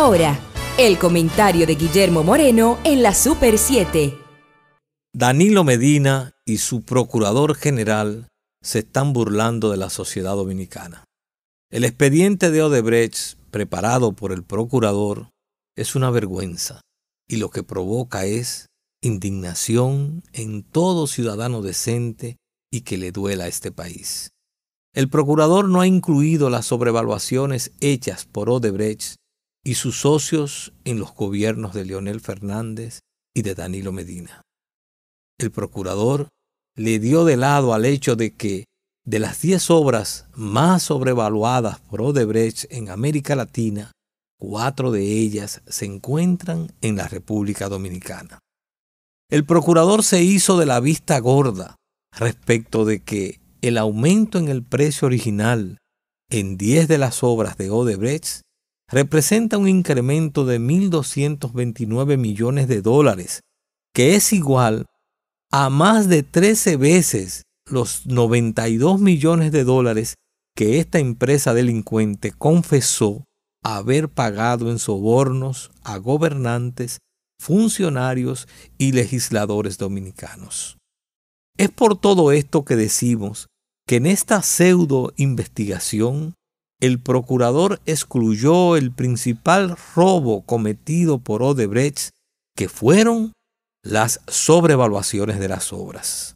Ahora, el comentario de Guillermo Moreno en la Super 7. Danilo Medina y su procurador general se están burlando de la sociedad dominicana. El expediente de Odebrecht, preparado por el procurador, es una vergüenza y lo que provoca es indignación en todo ciudadano decente y que le duela a este país. El procurador no ha incluido las sobrevaluaciones hechas por Odebrecht y sus socios en los gobiernos de Leonel Fernández y de Danilo Medina. El procurador le dio de lado al hecho de que de las diez obras más sobrevaluadas por Odebrecht en América Latina, cuatro de ellas se encuentran en la República Dominicana. El procurador se hizo de la vista gorda respecto de que el aumento en el precio original en diez de las obras de Odebrecht representa un incremento de 1.229 millones de dólares, que es igual a más de 13 veces los 92 millones de dólares que esta empresa delincuente confesó haber pagado en sobornos a gobernantes, funcionarios y legisladores dominicanos. Es por todo esto que decimos que en esta pseudo investigación el procurador excluyó el principal robo cometido por Odebrecht, que fueron las sobrevaluaciones de las obras.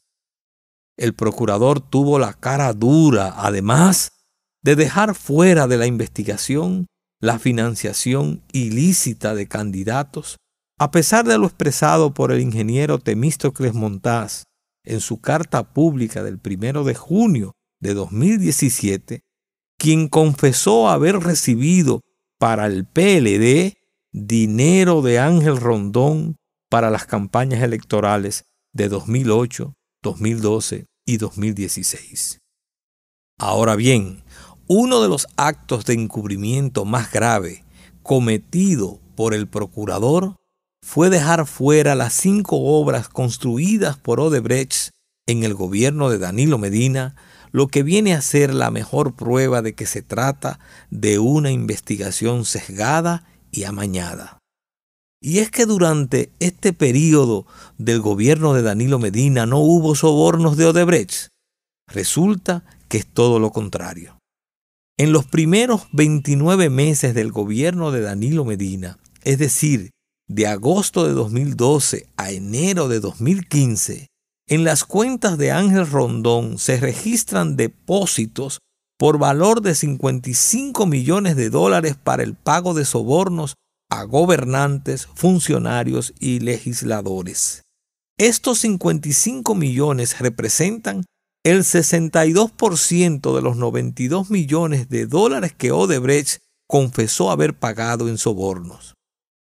El procurador tuvo la cara dura, además, de dejar fuera de la investigación la financiación ilícita de candidatos, a pesar de lo expresado por el ingeniero Temístocles Montaz en su carta pública del 1 de junio de 2017, quien confesó haber recibido para el PLD dinero de Ángel Rondón para las campañas electorales de 2008, 2012 y 2016. Ahora bien, uno de los actos de encubrimiento más grave cometido por el procurador fue dejar fuera las cinco obras construidas por Odebrecht en el gobierno de Danilo Medina lo que viene a ser la mejor prueba de que se trata de una investigación sesgada y amañada. Y es que durante este periodo del gobierno de Danilo Medina no hubo sobornos de Odebrecht. Resulta que es todo lo contrario. En los primeros 29 meses del gobierno de Danilo Medina, es decir, de agosto de 2012 a enero de 2015, en las cuentas de Ángel Rondón se registran depósitos por valor de 55 millones de dólares para el pago de sobornos a gobernantes, funcionarios y legisladores. Estos 55 millones representan el 62% de los 92 millones de dólares que Odebrecht confesó haber pagado en sobornos.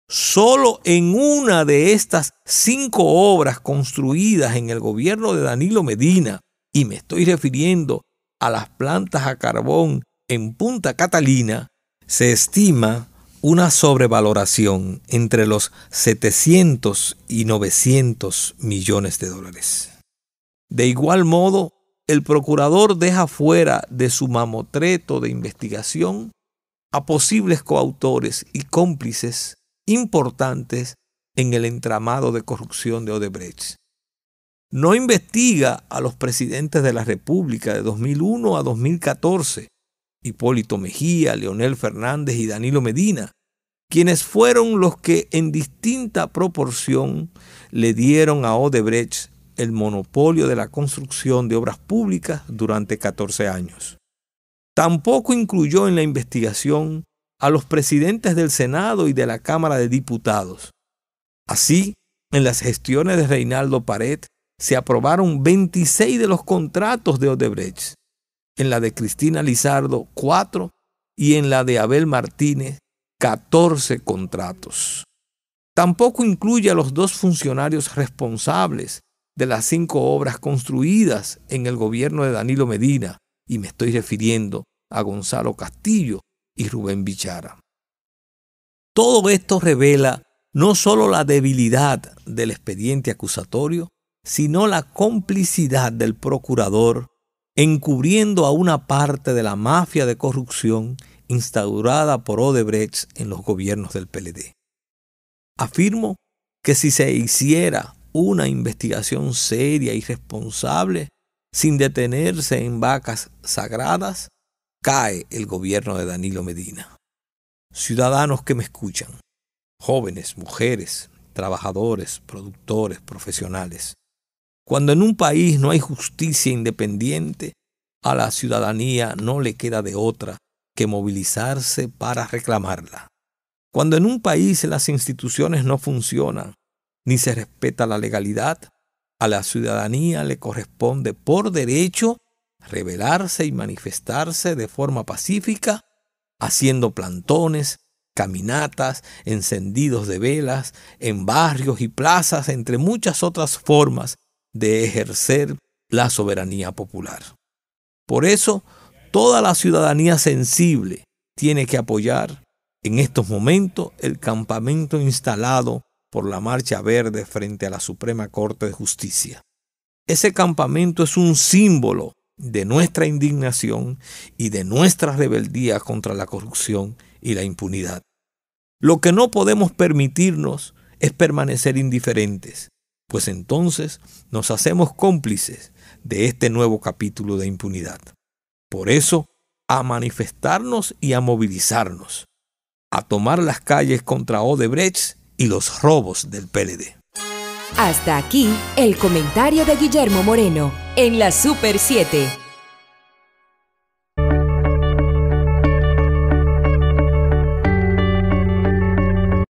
Solo en una de estas cinco obras construidas en el gobierno de Danilo Medina, y me estoy refiriendo a las plantas a carbón en Punta Catalina, se estima una sobrevaloración entre los 700 y 900 millones de dólares. De igual modo, el procurador deja fuera de su mamotreto de investigación a posibles coautores y cómplices importantes en el entramado de corrupción de Odebrecht. No investiga a los presidentes de la República de 2001 a 2014, Hipólito Mejía, Leonel Fernández y Danilo Medina, quienes fueron los que en distinta proporción le dieron a Odebrecht el monopolio de la construcción de obras públicas durante 14 años. Tampoco incluyó en la investigación a los presidentes del Senado y de la Cámara de Diputados. Así, en las gestiones de Reinaldo Pared se aprobaron 26 de los contratos de Odebrecht, en la de Cristina Lizardo 4 y en la de Abel Martínez 14 contratos. Tampoco incluye a los dos funcionarios responsables de las cinco obras construidas en el gobierno de Danilo Medina, y me estoy refiriendo a Gonzalo Castillo y Rubén Bichara. Todo esto revela no solo la debilidad del expediente acusatorio, sino la complicidad del procurador encubriendo a una parte de la mafia de corrupción instaurada por Odebrecht en los gobiernos del PLD. Afirmo que si se hiciera una investigación seria y responsable, sin detenerse en vacas sagradas, Cae el gobierno de Danilo Medina. Ciudadanos que me escuchan, jóvenes, mujeres, trabajadores, productores, profesionales. Cuando en un país no hay justicia independiente, a la ciudadanía no le queda de otra que movilizarse para reclamarla. Cuando en un país las instituciones no funcionan, ni se respeta la legalidad, a la ciudadanía le corresponde por derecho Revelarse y manifestarse de forma pacífica, haciendo plantones, caminatas, encendidos de velas, en barrios y plazas, entre muchas otras formas de ejercer la soberanía popular. Por eso, toda la ciudadanía sensible tiene que apoyar en estos momentos el campamento instalado por la Marcha Verde frente a la Suprema Corte de Justicia. Ese campamento es un símbolo de nuestra indignación y de nuestra rebeldía contra la corrupción y la impunidad. Lo que no podemos permitirnos es permanecer indiferentes, pues entonces nos hacemos cómplices de este nuevo capítulo de impunidad. Por eso, a manifestarnos y a movilizarnos, a tomar las calles contra Odebrecht y los robos del PLD. Hasta aquí el comentario de Guillermo Moreno en la Super 7.